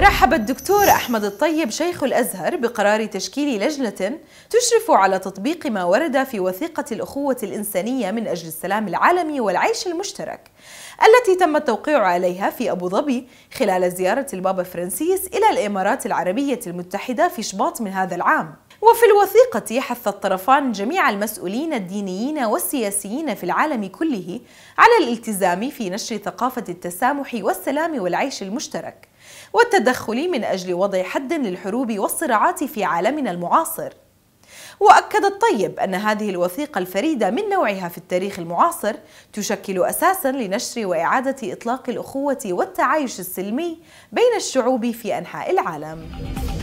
رحب الدكتور أحمد الطيب شيخ الأزهر بقرار تشكيل لجنة تشرف على تطبيق ما ورد في وثيقة الأخوة الإنسانية من أجل السلام العالمي والعيش المشترك التي تم التوقيع عليها في أبو ظبي خلال زيارة البابا فرانسيس إلى الإمارات العربية المتحدة في شباط من هذا العام وفي الوثيقة حث الطرفان جميع المسؤولين الدينيين والسياسيين في العالم كله على الالتزام في نشر ثقافة التسامح والسلام والعيش المشترك، والتدخل من أجل وضع حد للحروب والصراعات في عالمنا المعاصر. وأكد الطيب أن هذه الوثيقة الفريدة من نوعها في التاريخ المعاصر تشكل أساسا لنشر وإعادة إطلاق الأخوة والتعايش السلمي بين الشعوب في أنحاء العالم.